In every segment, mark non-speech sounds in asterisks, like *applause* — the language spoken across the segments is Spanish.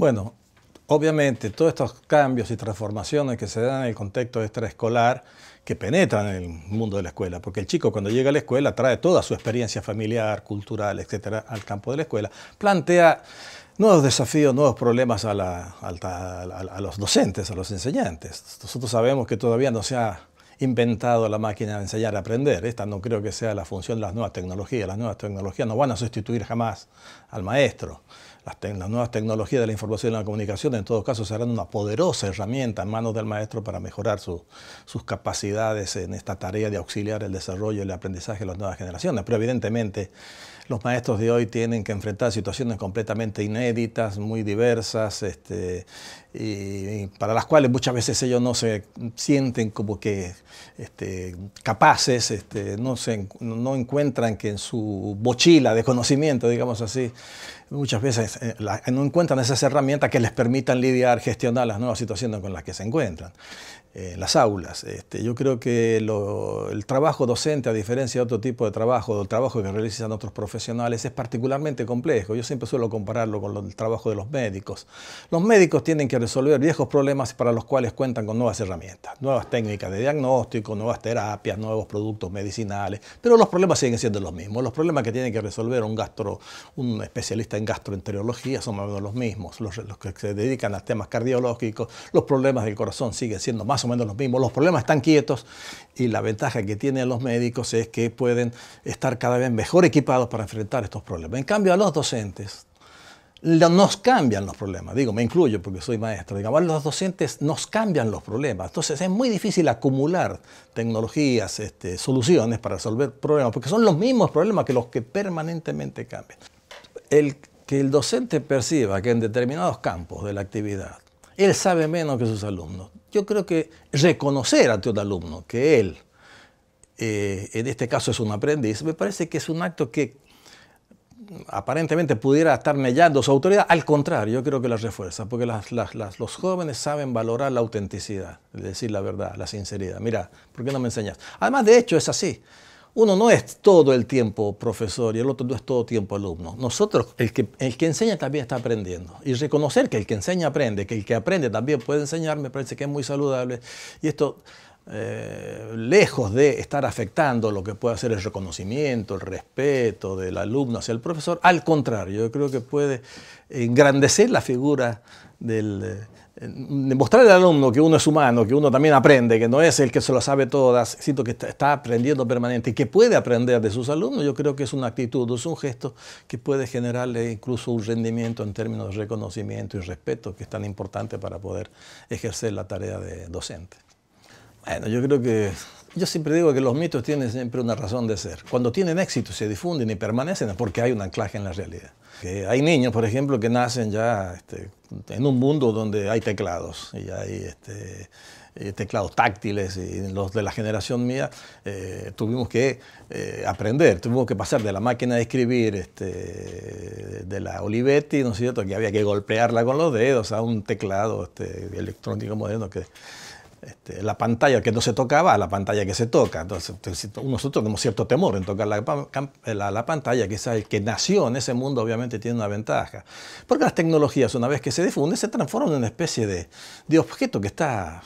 Bueno, obviamente todos estos cambios y transformaciones que se dan en el contexto extraescolar que penetran en el mundo de la escuela, porque el chico cuando llega a la escuela trae toda su experiencia familiar, cultural, etcétera, al campo de la escuela, plantea nuevos desafíos, nuevos problemas a, a los docentes, a los enseñantes. Nosotros sabemos que todavía no se ha inventado la máquina de enseñar a aprender. Esta no creo que sea la función de las nuevas tecnologías. Las nuevas tecnologías no van a sustituir jamás al maestro. Las, nuevas tecnologías de la información y la comunicación, en todo caso, serán una poderosa herramienta en manos del maestro para mejorar sus capacidades en esta tarea de auxiliar el desarrollo y el aprendizaje de las nuevas generaciones. Pero evidentemente los maestros de hoy tienen que enfrentar situaciones completamente inéditas, muy diversas, este, para las cuales muchas veces ellos no se sienten como que este, capaces, este, no, no encuentran que en su mochila de conocimiento, digamos así, muchas veces eh, no encuentran esas herramientas que les permitan lidiar, gestionar las nuevas situaciones con las que se encuentran. Eh, las aulas. Este, yo creo que el trabajo docente, a diferencia de otro tipo de trabajo, del trabajo que realizan otros profesionales, es particularmente complejo. Yo siempre suelo compararlo con el trabajo de los médicos. Los médicos tienen que resolver viejos problemas para los cuales cuentan con nuevas herramientas, nuevas técnicas de diagnóstico, nuevas terapias, nuevos productos medicinales, pero los problemas siguen siendo los mismos. Los problemas que tiene que resolver un, gastro, un especialista en gastroenterología son más o menos los mismos. Los, los que se dedican a temas cardiológicos, los problemas del corazón siguen siendo más más o menos los mismos. Los problemas están quietos y la ventaja que tienen los médicos es que pueden estar cada vez mejor equipados para enfrentar estos problemas. En cambio, a los docentes nos cambian los problemas, digo, me incluyo porque soy maestro, digamos, los docentes nos cambian los problemas, entonces es muy difícil acumular tecnologías, este, soluciones para resolver problemas, porque son los mismos problemas que los que permanentemente cambian. El, que el docente perciba que en determinados campos de la actividad él sabe menos que sus alumnos, yo creo que reconocer ante un alumno que él, eh, en este caso es un aprendiz, me parece que es un acto que aparentemente pudiera estar mellando su autoridad, al contrario, yo creo que la refuerza, porque los jóvenes saben valorar la autenticidad, decir, la verdad, la sinceridad. Mira, ¿por qué no me enseñas? Además, de hecho, es así. Uno no es todo el tiempo profesor y el otro no es todo tiempo alumno. Nosotros, el que, el que enseña también está aprendiendo. Y reconocer que el que enseña aprende, que el que aprende también puede enseñar, me parece que es muy saludable. Y esto, eh, lejos de estar afectando lo que puede hacer el reconocimiento, el respeto del alumno hacia el profesor, al contrario, yo creo que puede engrandecer la figura del eh, mostrar al alumno que uno es humano, que uno también aprende, que no es el que se lo sabe todas, sino que está aprendiendo permanente y que puede aprender de sus alumnos, yo creo que es una actitud, es un gesto que puede generarle incluso un rendimiento en términos de reconocimiento y respeto que es tan importante para poder ejercer la tarea de docente. Bueno, yo creo que yo siempre digo que los mitos tienen siempre una razón de ser. Cuando tienen éxito, se difunden y permanecen porque hay un anclaje en la realidad. hay niños, por ejemplo, que nacen ya este, en un mundo donde hay teclados y hay este, eh, teclados táctiles y los de la generación mía eh, tuvimos que eh, aprender, tuvimos que pasar de la máquina de escribir este, de la Olivetti, ¿no es cierto?, que había que golpearla con los dedos a un teclado electrónico moderno que este, la pantalla que no se tocaba la pantalla que se toca. Entonces, nosotros tenemos cierto temor en tocar la, eh, pantalla, el que nació en ese mundo obviamente tiene una ventaja. Porque las tecnologías, una vez que se difunden, se transforman en una especie de, objeto que está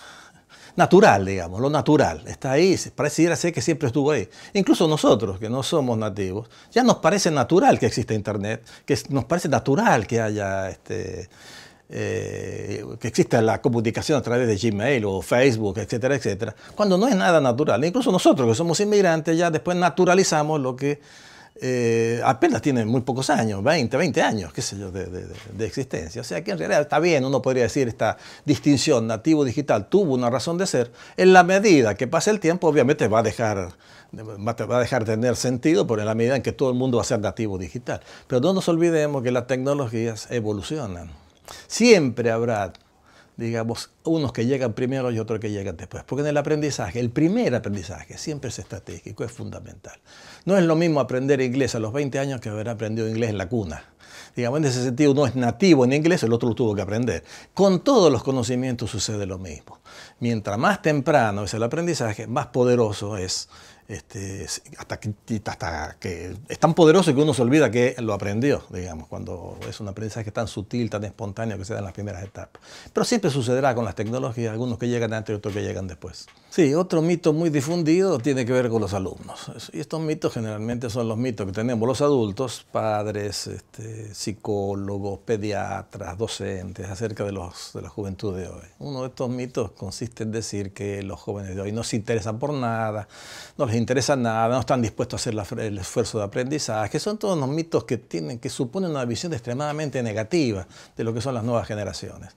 natural, digamos, lo natural, está ahí, pareciera ser que siempre estuvo ahí. Incluso nosotros, que no somos nativos, ya nos parece natural que exista Internet, que nos parece natural que haya este, eh, que exista la comunicación a través de Gmail o Facebook, etcétera, etcétera, cuando no es nada natural. Incluso nosotros que somos inmigrantes ya después naturalizamos lo que eh, apenas tiene muy pocos años, 20, 20 años, qué sé yo, de, existencia. O sea que en realidad está bien, uno podría decir, esta distinción nativo-digital tuvo una razón de ser. En la medida que pase el tiempo, obviamente va a dejar va a dejar de tener sentido, pero la medida en que todo el mundo va a ser nativo digital. Pero no nos olvidemos que las tecnologías evolucionan. Siempre habrá, digamos, unos que llegan primero y otros que llegan después. Porque en el aprendizaje, el primer aprendizaje siempre es estratégico, es fundamental. No es lo mismo aprender inglés a los 20 años que haber aprendido inglés en la cuna. Digamos, en ese sentido uno es nativo en inglés, el otro lo tuvo que aprender. Con todos los conocimientos sucede lo mismo. Mientras más temprano es el aprendizaje, más poderoso es este, hasta, que, es tan poderoso que uno se olvida que lo aprendió, digamos, cuando es un aprendizaje tan sutil, tan espontáneo que se da en las primeras etapas. Pero siempre sucederá con las tecnologías, algunos que llegan antes y otros que llegan después. Sí, otro mito muy difundido tiene que ver con los alumnos. Y estos mitos generalmente son los mitos que tenemos los adultos, padres, este, psicólogos, pediatras, docentes, acerca de, los, de la juventud de hoy. Uno de estos mitos consiste en decir que los jóvenes de hoy no se interesan por nada, no les interesa nada, no están dispuestos a hacer el esfuerzo de aprendizaje, que son todos los mitos que, tienen, que suponen una visión extremadamente negativa de lo que son las nuevas generaciones.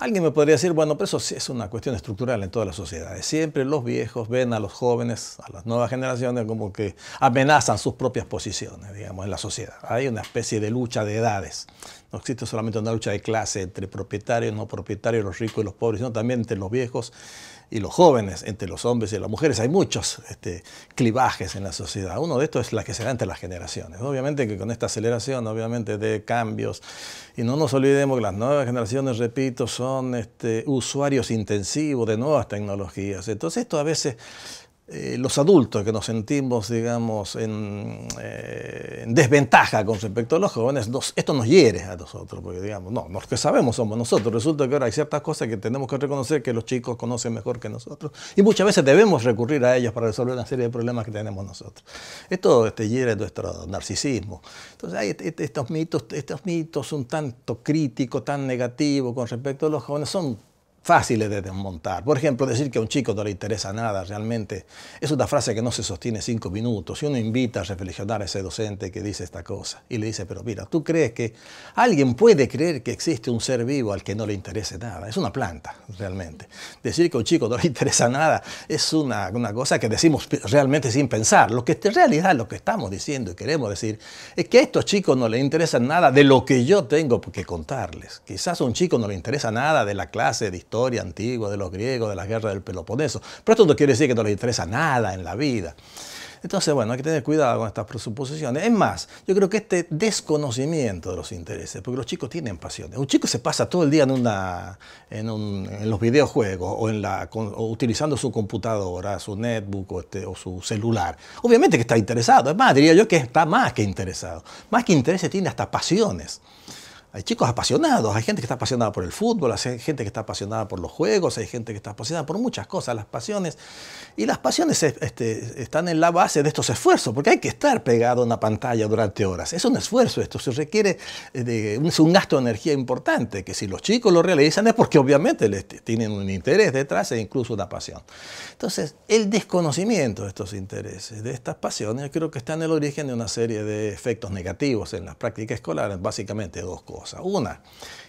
Alguien me podría decir, bueno, pero eso sí es una cuestión estructural en todas las sociedades. Siempre los viejos ven a los jóvenes, a las nuevas generaciones, como que amenazan sus propias posiciones, digamos, en la sociedad. Hay una especie de lucha de edades. No existe solamente una lucha de clase entre propietarios, no propietarios, los ricos y los pobres, sino también entre los viejos y los jóvenes, entre los hombres y las mujeres. Hay muchos este, clivajes en la sociedad. Uno de estos es la que se da entre las generaciones. Obviamente que con esta aceleración, obviamente de cambios, y no nos olvidemos que las nuevas generaciones, repito, son son este, usuarios intensivos de nuevas tecnologías. Entonces esto a veces eh, los adultos que nos sentimos, digamos, en, eh, desventaja con respecto a los jóvenes, esto nos hiere a nosotros, porque digamos, no, los que sabemos somos nosotros. Resulta que ahora hay ciertas cosas que tenemos que reconocer que los chicos conocen mejor que nosotros y muchas veces debemos recurrir a ellos para resolver una serie de problemas que tenemos nosotros. Esto este, hiere nuestro narcisismo. Entonces este, este, estos mitos, estos mitos un tanto críticos, tan negativos con respecto a los jóvenes, son fáciles de desmontar. Por ejemplo, decir que a un chico no le interesa nada realmente es una frase que no se sostiene cinco minutos. Si uno invita a reflexionar a ese docente que dice esta cosa y le dice, pero mira, ¿tú crees que alguien puede creer que existe un ser vivo al que no le interese nada? Es una planta, realmente. Decir que a un chico no le interesa nada es una, una cosa que decimos realmente sin pensar. Lo que en realidad lo que estamos diciendo y queremos decir es que a estos chicos no les interesa nada de lo que yo tengo que contarles. Quizás a un chico no le interesa nada de la clase de historia antigua de los griegos, de las guerras del Peloponeso. Pero esto no quiere decir que no les interesa nada en la vida. Entonces, bueno, hay que tener cuidado con estas presuposiciones. Es más, yo creo que este desconocimiento de los intereses, porque los chicos tienen pasiones. Un chico se pasa todo el día en, una, en, un, los videojuegos o, en la, utilizando su computadora, su netbook o, este, o, su celular. Obviamente que está interesado. Es más, diría yo que está más que interesado. Más que intereses, tiene hasta pasiones. Hay chicos apasionados, hay gente que está apasionada por el fútbol, hay gente que está apasionada por los juegos, hay gente que está apasionada por muchas cosas, las pasiones. Y las pasiones este, están en la base de estos esfuerzos, porque hay que estar pegado a una pantalla durante horas. Es un esfuerzo esto, se requiere eh, de un, gasto de energía importante, que si los chicos lo realizan es porque obviamente les tienen un interés detrás e incluso una pasión. Entonces, el desconocimiento de estos intereses, de estas pasiones, creo que está en el origen de una serie de efectos negativos en las prácticas escolares básicamente dos cosas. Una,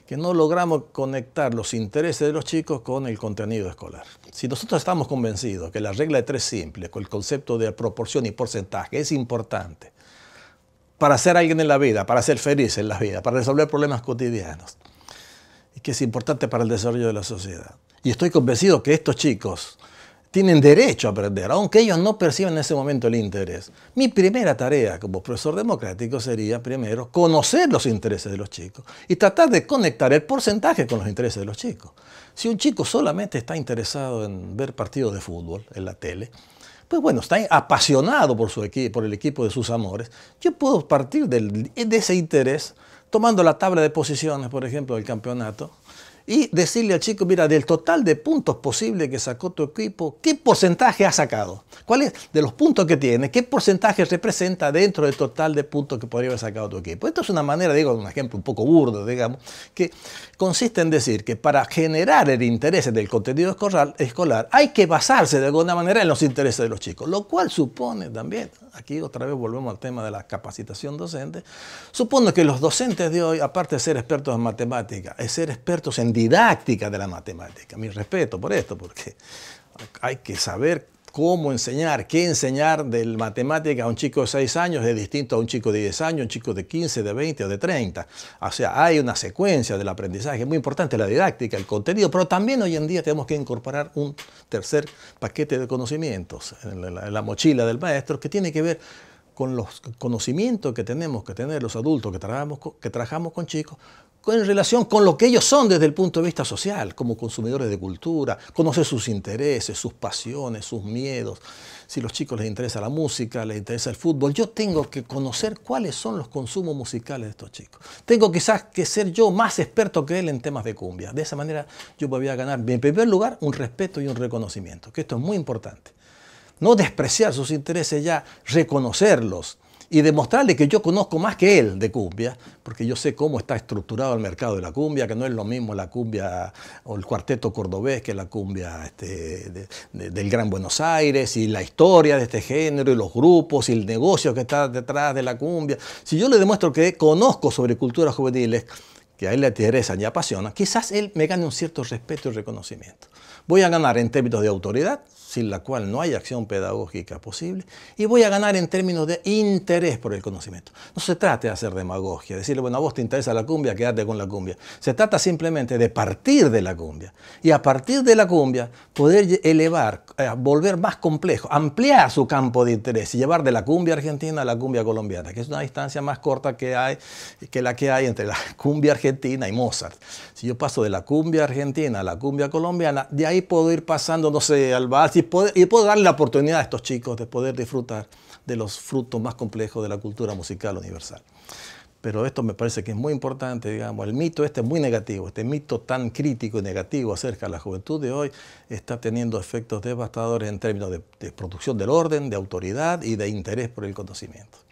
que no logramos conectar los intereses de los chicos con el contenido escolar. Si nosotros estamos convencidos que la regla de tres simple, con el concepto de proporción y porcentaje, es importante para ser alguien en la vida, para ser feliz en la vida, para resolver problemas cotidianos, y que es importante para el desarrollo de la sociedad. Y estoy convencido que estos chicos tienen derecho a perder, aunque ellos no perciban en ese momento el interés. Mi primera tarea como profesor democrático sería, primero, conocer los intereses de los chicos y tratar de conectar el porcentaje con los intereses de los chicos. Si un chico solamente está interesado en ver partidos de fútbol en la tele, pues bueno, está apasionado por, su por el equipo de sus amores, yo puedo partir de ese interés tomando la tabla de posiciones, por ejemplo, del campeonato, y decirle al chico, mira, del total de puntos posibles que sacó tu equipo, ¿qué porcentaje ha sacado? ¿Cuál es de los puntos que tiene? ¿Qué porcentaje representa dentro del total de puntos que podría haber sacado tu equipo? Esto es una manera, digo, un ejemplo un poco burdo, digamos, que consiste en decir que para generar el interés del contenido escolar hay que basarse de alguna manera en los intereses de los chicos, lo cual supone también, aquí otra vez volvemos al tema de la capacitación docente, supone que los docentes de hoy, aparte de ser expertos en matemática, es ser expertos en didáctica de la matemática. Mi respeto por esto, porque hay que saber cómo enseñar, qué enseñar de matemática a un chico de 6 años es distinto a un chico de 10 años, un chico de 15, de 20 o de 30. O sea, hay una secuencia del aprendizaje, muy importante la didáctica, el contenido, pero también hoy en día tenemos que incorporar un tercer paquete de conocimientos en la, mochila del maestro que tiene que ver con los conocimientos que tenemos que tener los adultos que que trabajamos con chicos, en relación con lo que ellos son desde el punto de vista social, como consumidores de cultura, conocer sus intereses, sus pasiones, sus miedos. Si a los chicos les interesa la música, les interesa el fútbol, yo tengo que conocer cuáles son los consumos musicales de estos chicos. Tengo quizás que ser yo más experto que él en temas de cumbia. De esa manera yo podría ganar, en primer lugar, un respeto y un reconocimiento, que esto es muy importante. No despreciar sus intereses ya, reconocerlos, y demostrarle que yo conozco más que él de cumbia, porque yo sé cómo está estructurado el mercado de la cumbia, que no es lo mismo la cumbia o el cuarteto cordobés que la cumbia este, del Gran Buenos Aires y la historia de este género y los grupos y el negocio que está detrás de la cumbia. Si yo le demuestro que conozco sobre culturas juveniles, que a él le interesan y apasiona quizás él me gane un cierto respeto y reconocimiento. Voy a ganar en términos de autoridad sin la cual no hay acción pedagógica posible, y voy a ganar en términos de interés por el conocimiento. No se trata de hacer demagogia, decirle, bueno, a vos te interesa la cumbia, quédate con la cumbia. Se trata simplemente de partir de la cumbia y a partir de la cumbia poder elevar, eh, volver más complejo, ampliar su campo de interés y llevar de la cumbia argentina a la cumbia colombiana, que es una distancia más corta que, hay, que la que hay entre la *laughs* cumbia argentina y Mozart. Si yo paso de la cumbia argentina a la cumbia colombiana, de ahí puedo ir pasando, no sé, al y y, puedo darle la oportunidad a estos chicos de poder disfrutar de los frutos más complejos de la cultura musical universal. Pero esto me parece que es muy importante, digamos, el mito este es muy negativo, este mito tan crítico y negativo acerca de la juventud de hoy está teniendo efectos devastadores en términos de producción del orden, de autoridad y de interés por el conocimiento.